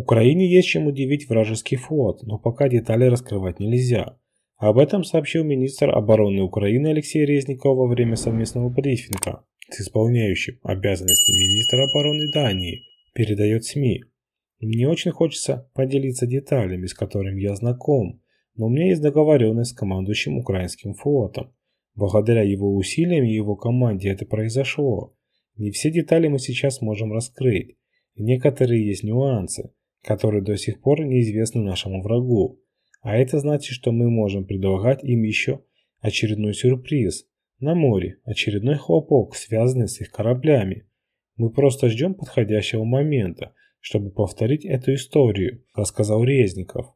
Украине есть чем удивить вражеский флот, но пока детали раскрывать нельзя. Об этом сообщил министр обороны Украины Алексей Резников во время совместного брифинга с исполняющим обязанности министра обороны Дании, передает СМИ. Мне очень хочется поделиться деталями, с которыми я знаком, но у меня есть договоренность с командующим украинским флотом. Благодаря его усилиям и его команде это произошло. Не все детали мы сейчас можем раскрыть. Некоторые есть нюансы, которые до сих пор неизвестны нашему врагу. А это значит, что мы можем предлагать им еще очередной сюрприз. На море очередной хлопок, связанный с их кораблями. Мы просто ждем подходящего момента, чтобы повторить эту историю, рассказал Резников.